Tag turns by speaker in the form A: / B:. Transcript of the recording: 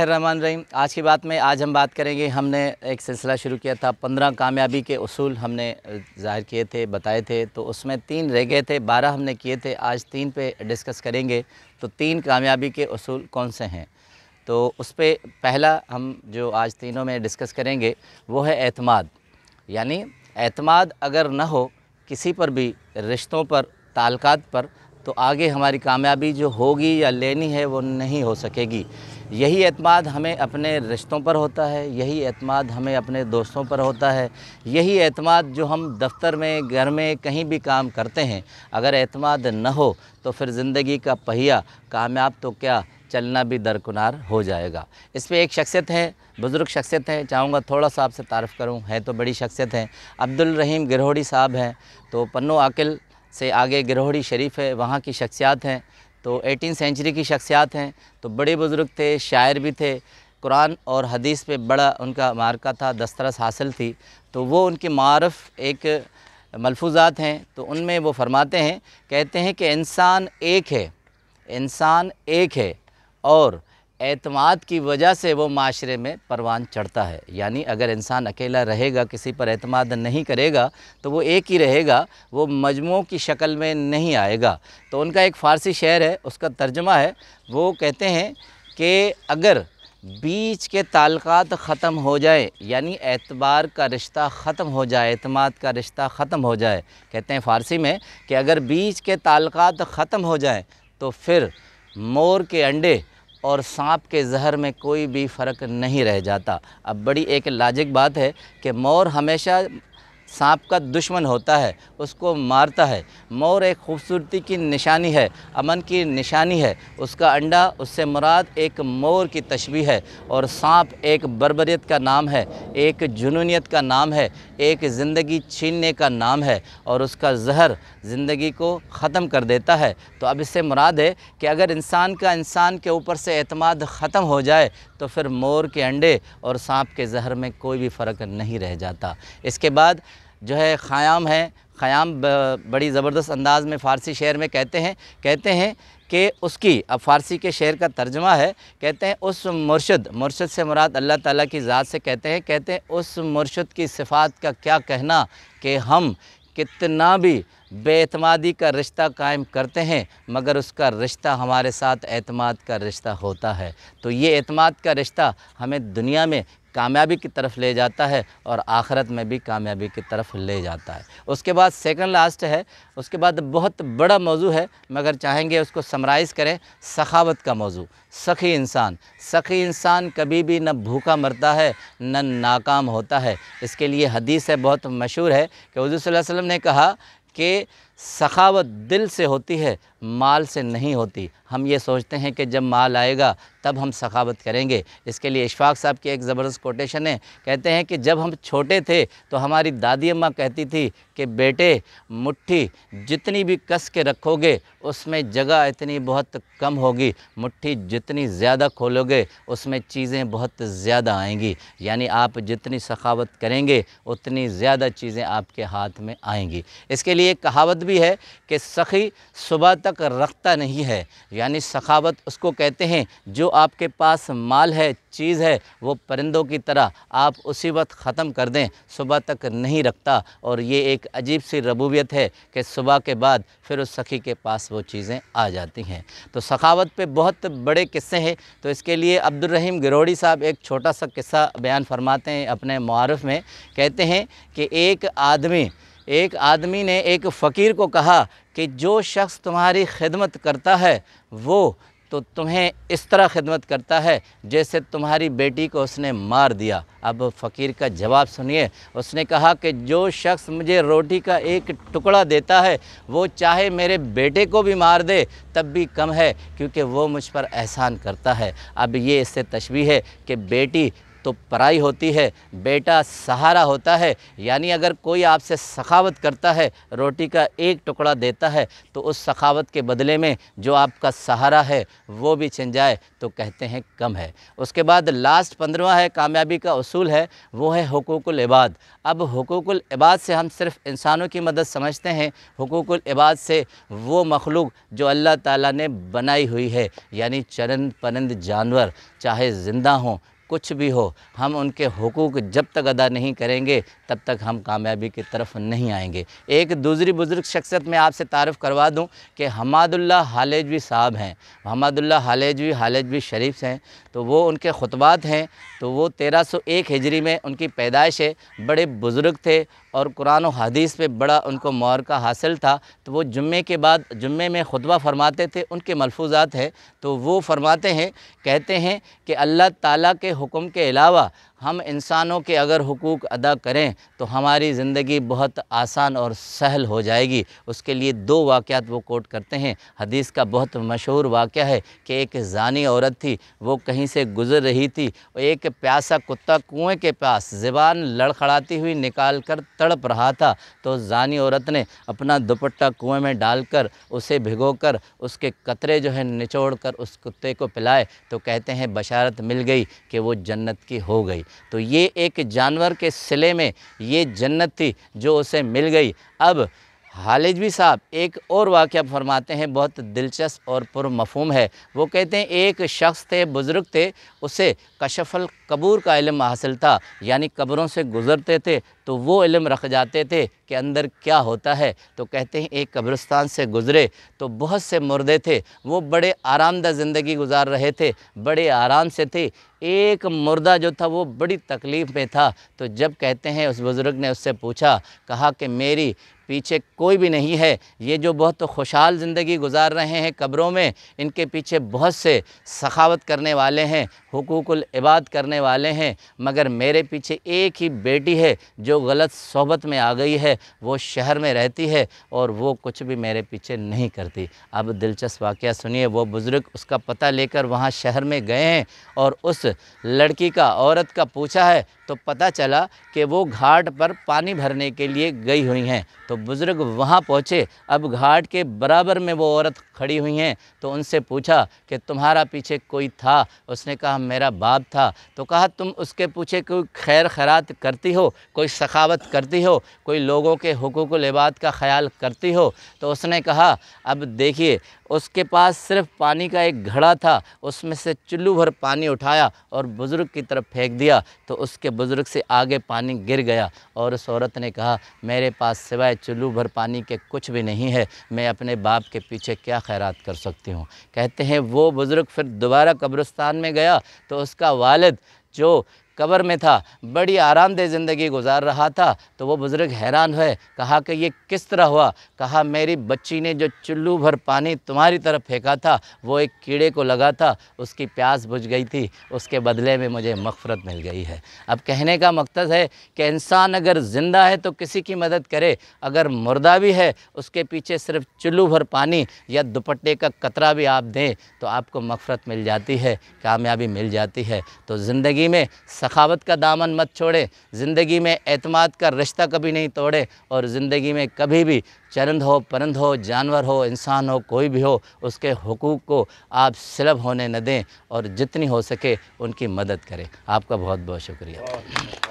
A: रहमान रहीम आज की बात में आज हम बात करेंगे हमने एक सिलसिला शुरू किया था पंद्रह कामयाबी के असूल हमने जाहिर किए थे बताए थे तो उसमें तीन रह गए थे बारह हमने किए थे आज तीन पे डिस्कस करेंगे तो तीन कामयाबी के असूल कौन से हैं तो उस पर पहला हम जो आज तीनों में डिस्कस करेंगे वो है एतमाद यानी एतमाद अगर न हो किसी पर भी रिश्तों पर ताल्लुकात पर तो आगे हमारी कामयाबी जो होगी या लेनी है वो नहीं हो सकेगी यही एतमाद हमें अपने रिश्तों पर होता है यही एतमाद हमें अपने दोस्तों पर होता है यही एतमाद जो हम दफ्तर में घर में कहीं भी काम करते हैं अगर एतमाद न हो तो फिर ज़िंदगी का पहिया कामयाब तो क्या चलना भी दरकुनार हो जाएगा इस पर एक शख्सियत है बुज़ुर्ग शख्सियत हैं चाहूँगा थोड़ा सा आपसे तारफ़ करूँ है तो बड़ी शख्सियत हैं अब्दुल रहीम गिरोहड़ी साहब हैं तो पन्नो आकिल से आगे गिरोहड़ी शरीफ है वहाँ की शख्सियात हैं तो एटीन सेंचुरी की शख्सियात हैं तो बड़े बुज़ुर्ग थे शायर भी थे कुरान और हदीस पे बड़ा उनका मार्का था दस्तरस हासिल थी तो वो उनकी मारफ एक मलफूजात हैं तो उनमें वो फरमाते हैं कहते हैं कि इंसान एक है इंसान एक है और एतमाद की वजह से वो माशरे में परवान चढ़ता है यानी अगर इंसान अकेला रहेगा किसी पर एतमाद नहीं करेगा तो वो एक ही रहेगा वो मजमू की शक्ल में नहीं आएगा तो उनका एक फ़ारसी शहर है उसका तर्जमा है वो कहते हैं कि अगर बीच के तालक़ात ख़त्म हो जाए यानी एतबार का रिश्ता ख़त्म हो जाए अतमाद का रिश्ता ख़त्म हो जाए कहते हैं फ़ारसी में कि अगर बीच के ताल्लुकात ख़त्म हो जाए तो फिर मोर के अंडे और सांप के जहर में कोई भी फ़र्क नहीं रह जाता अब बड़ी एक लाजिक बात है कि मोर हमेशा सांप का दुश्मन होता है उसको मारता है मोर एक खूबसूरती की निशानी है अमन की निशानी है उसका अंडा उससे मुराद एक मोर की तशबी है और सांप एक बरबरीत का नाम है एक जुनूनीत का नाम है एक ज़िंदगी छीनने का नाम है और उसका जहर ज़िंदगी को ख़त्म कर देता है तो अब इससे मुराद है कि अगर इंसान का इंसान के ऊपर से अतमाद ख़त्म हो जाए तो फिर मोर के अंडे और सांप के जहर में कोई भी फ़र्क नहीं रह जाता इसके बाद जो है ख़याम है ख़याम बड़ी ज़बरदस्त अंदाज़ में फ़ारसी शेर में कहते हैं कहते हैं कि उसकी अब फ़ारसी के शेर का तर्जमा है कहते हैं उस मुर्शद मुर्शद से मुराद अल्लाह ताला की ज़ात से कहते हैं कहते हैं उस मुर्शद की सिफ़ात का क्या कहना कि हम कितना भी बेतमादी का रिश्ता कायम करते हैं मगर उसका रिश्ता हमारे साथ अतमाद का रिश्ता होता है तो ये अतमाद का रिश्ता हमें दुनिया में कामयाबी की तरफ ले जाता है और आखरत में भी कामयाबी की तरफ ले जाता है उसके बाद सेकंड लास्ट है उसके बाद बहुत बड़ा मौजू है मगर चाहेंगे उसको समराइज़ करें सखावत का मौजू सखी इंसान सखी इंसान कभी भी न भूखा मरता है न ना नाकाम होता है इसके लिए हदीस है बहुत मशहूर है कि हजू वसल्लम ने कहा कि सखावत दिल से होती है माल से नहीं होती हम ये सोचते हैं कि जब माल आएगा तब हम सखावत करेंगे इसके लिए इशफाक साहब की एक ज़बरदस्त कोटेशन है कहते हैं कि जब हम छोटे थे तो हमारी दादी अम्मा कहती थी कि बेटे मुट्ठी जितनी भी कस के रखोगे उसमें जगह इतनी बहुत कम होगी मुट्ठी जितनी ज़्यादा खोलोगे उसमें चीज़ें बहुत ज़्यादा आएंगी यानी आप जितनी सखावत करेंगे उतनी ज़्यादा चीज़ें आपके हाथ में आएंगी इसके लिए कहावत भी है कि सखी सुबह तक तक रखता नहीं है यानी सखावत उसको कहते हैं जो आपके पास माल है चीज़ है वो परिंदों की तरह आप उसी वक्त ख़त्म कर दें सुबह तक नहीं रखता और ये एक अजीब सी रबूबियत है कि सुबह के बाद फिर उस सखी के पास वो चीज़ें आ जाती हैं तो सखावत पे बहुत बड़े किस्से हैं तो इसके लिए अब्दुलरहीम गिरोड़ी साहब एक छोटा सा किस्सा बयान फरमाते हैं अपने मारफ़ में कहते हैं कि एक आदमी एक आदमी ने एक फ़कीर को कहा कि जो शख्स तुम्हारी खिदमत करता है वो तो तुम्हें इस तरह खिदमत करता है जैसे तुम्हारी बेटी को उसने मार दिया अब फ़कीर का जवाब सुनिए उसने कहा कि जो शख्स मुझे रोटी का एक टुकड़ा देता है वो चाहे मेरे बेटे को भी मार दे तब भी कम है क्योंकि वो मुझ पर एहसान करता है अब ये इससे तशबी है कि बेटी तो पराई होती है बेटा सहारा होता है यानी अगर कोई आपसे सखावत करता है रोटी का एक टुकड़ा देता है तो उस सखावत के बदले में जो आपका सहारा है वो भी छिन जाए तो कहते हैं कम है उसके बाद लास्ट पंद्रवा है कामयाबी का असूल है वो है हकूकुल इबाद अब हकूकुल इबाद से हम सिर्फ इंसानों की मदद समझते हैं हकूकुल इबाद से वो मखलूक जो अल्लाह ताला ने बनाई हुई है यानी चरंद पनंद जानवर चाहे ज़िंदा हों कुछ भी हो हम उनके हकूक़ जब तक अदा नहीं करेंगे तब तक हम कामयाबी की तरफ नहीं आएंगे एक दूसरी बुज़ुर्ग शख्सियत मैं आपसे तारफ़ करवा दूँ कि हमादुल्ला हालेजवी साहब हैं हमादुल्ला हालेजवी हालेजवी शरीफ हैं तो वो उनके ख़ुतबात हैं तो वो तेरह सौ एक हिजरी में उनकी पैदाइश है बड़े बुज़ुर्ग थे और कुरान हदीस पे बड़ा उनको मौरका हासिल था तो वो जुम्मे के बाद जुम्मे में खुतबा फरमाते थे उनके मलफूजात हैं तो वो फरमाते हैं कहते हैं कि अल्लाह ताला के हुक्म के अलावा हम इंसानों के अगर हकूक़ अदा करें तो हमारी ज़िंदगी बहुत आसान और सहल हो जाएगी उसके लिए दो वाक़ात वो कोट करते हैं हदीस का बहुत मशहूर वाक़ है कि एक जानी औरत थी वो कहीं से गुज़र रही थी और एक प्यासा कुत्ता कुएं के पास ज़बान लड़खड़ाती हुई निकाल कर तड़प रहा था तो जानी औरत ने अपना दुपट्टा कुएँ में डालकर उसे भिगो कर उसके कतरे जो है निचोड़ कर उस कुत्ते को पिलाए तो कहते हैं बशारत मिल गई कि वो जन्नत की हो गई तो ये एक जानवर के सिले में ये जन्नत थी जो उसे मिल गई अब हालिजवी साहब एक और वाक़ फरमाते हैं बहुत दिलचस्प और पुरमफहम है वो कहते हैं एक शख्स थे बुज़ुर्ग थे उसे कशफल कबूर का इलम हासिल था यानी कबरों से गुज़रते थे तो वो इलम रख जाते थे कि अंदर क्या होता है तो कहते हैं एक कब्रस्तान से गुज़रे तो बहुत से मुर्दे थे वो बड़े आरामदा ज़िंदगी गुजार रहे थे बड़े आराम से थे एक मुर्दा जो था वो बड़ी तकलीफ़ में था तो जब कहते हैं उस बुज़ुर्ग ने उससे पूछा कहा कि मेरी पीछे कोई भी नहीं है ये जो बहुत खुशहाल ज़िंदगी गुजार रहे हैं कब्रों में इनके पीछे बहुत से सखावत करने वाले हैं हकूकुल इबाद करने वाले हैं मगर मेरे पीछे एक ही बेटी है जो जो गलत सोहबत में आ गई है वो शहर में रहती है और वो कुछ भी मेरे पीछे नहीं करती अब दिलचस्प वाक़ सुनिए वो बुज़ुर्ग उसका पता लेकर वहाँ शहर में गए हैं और उस लड़की का औरत का पूछा है तो पता चला कि वो घाट पर पानी भरने के लिए गई हुई हैं तो बुज़ुर्ग वहाँ पहुँचे अब घाट के बराबर में वो औरत खड़ी हुई हैं तो उनसे पूछा कि तुम्हारा पीछे कोई था उसने कहा मेरा बाप था तो कहा तुम उसके पीछे कोई खैर खैरात करती हो कोई सखावत करती हो कोई लोगों के हकूक लिबात का ख्याल करती हो तो उसने कहा अब देखिए उसके पास सिर्फ पानी का एक घड़ा था उसमें से चुल्लू भर पानी उठाया और बुज़ुर्ग की तरफ फेंक दिया तो उसके बुज़ुर्ग से आगे पानी गिर गया और उस औरत ने कहा मेरे पास सिवाय चुल्लू भर पानी के कुछ भी नहीं है मैं अपने बाप के पीछे क्या खैरात कर सकती हूँ कहते हैं वो बुज़ुर्ग फिर दोबारा कब्रस्तान में गया तो उसका वालद जो कबर में था बड़ी आरामदेह ज़िंदगी गुजार रहा था तो वो बुज़ुर्ग हैरान हुए कहा कि ये किस तरह हुआ कहा मेरी बच्ची ने जो चुल्लू भर पानी तुम्हारी तरफ फेंका था वो एक कीड़े को लगा था उसकी प्यास बुझ गई थी उसके बदले में मुझे मफ़रत मिल गई है अब कहने का मकसद है कि इंसान अगर ज़िंदा है तो किसी की मदद करे अगर मुर्दा भी है उसके पीछे सिर्फ चुल्लू भर पानी या दुपट्टे का कतरा भी आप दें तो आपको मफ़रत मिल जाती है कामयाबी मिल जाती है तो ज़िंदगी में सखावत का दामन मत छोड़े ज़िंदगी में अतमाद का रिश्ता कभी नहीं तोड़े और ज़िंदगी में कभी भी चरंद हो परंद हो जानवर हो इंसान हो कोई भी हो उसके हकूक़ को आप सलभ होने न दें और जितनी हो सके उनकी मदद करें आपका बहुत बहुत शुक्रिया